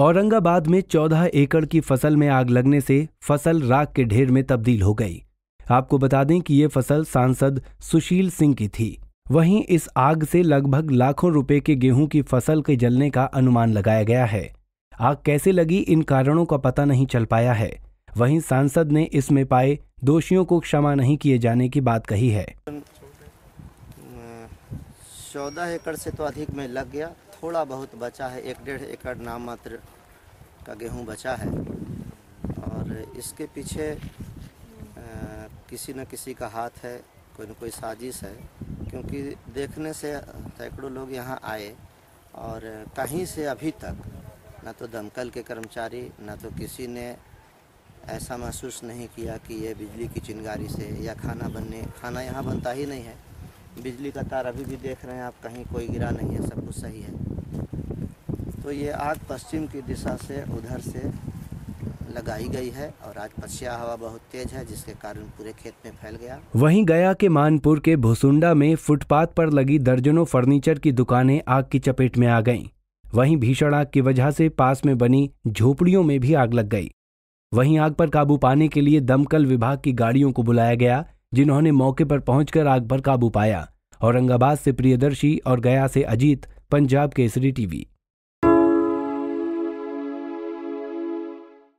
औरंगाबाद में चौदह एकड़ की फसल में आग लगने से फसल राख के ढेर में तब्दील हो गई आपको बता दें कि ये फसल सांसद सुशील सिंह की थी वहीं इस आग से लगभग लाखों रुपए के गेहूं की फसल के जलने का अनुमान लगाया गया है आग कैसे लगी इन कारणों का पता नहीं चल पाया है वहीं सांसद ने इसमें पाए दोषियों को क्षमा नहीं किए जाने की बात कही है चौदह एकड़ से तो अधिक में लग गया थोड़ा बहुत बचा है एक डेढ़ एकड़ नाम मात्र का गेहूं बचा है और इसके पीछे आ, किसी न किसी का हाथ है कोई न कोई साजिश है क्योंकि देखने से सैकड़ों लोग यहाँ आए और कहीं से अभी तक न तो दमकल के कर्मचारी न तो किसी ने ऐसा महसूस नहीं किया कि ये बिजली की चिंगारी से या खाना बनने खाना यहाँ बनता ही नहीं है बिजली का तार अभी भी देख रहे हैं आप कहीं कोई गिरा नहीं है सब कुछ सही है तो ये आग पश्चिम की दिशा से उधर से लगाई गई है और आज पछिया हवा बहुत तेज है जिसके कारण पूरे खेत में फैल गया वहीं गया के मानपुर के भोसुंडा में फुटपाथ पर लगी दर्जनों फर्नीचर की दुकानें आग की चपेट में आ गईं। वहीं भीषण आग की वजह से पास में बनी झोपड़ियों में भी आग लग गई वहीं आग पर काबू पाने के लिए दमकल विभाग की गाड़ियों को बुलाया गया जिन्होंने मौके पर पहुंचकर आग पर काबू पाया औरंगाबाद से प्रियदर्शी और गया से अजीत पंजाब केसरी टीवी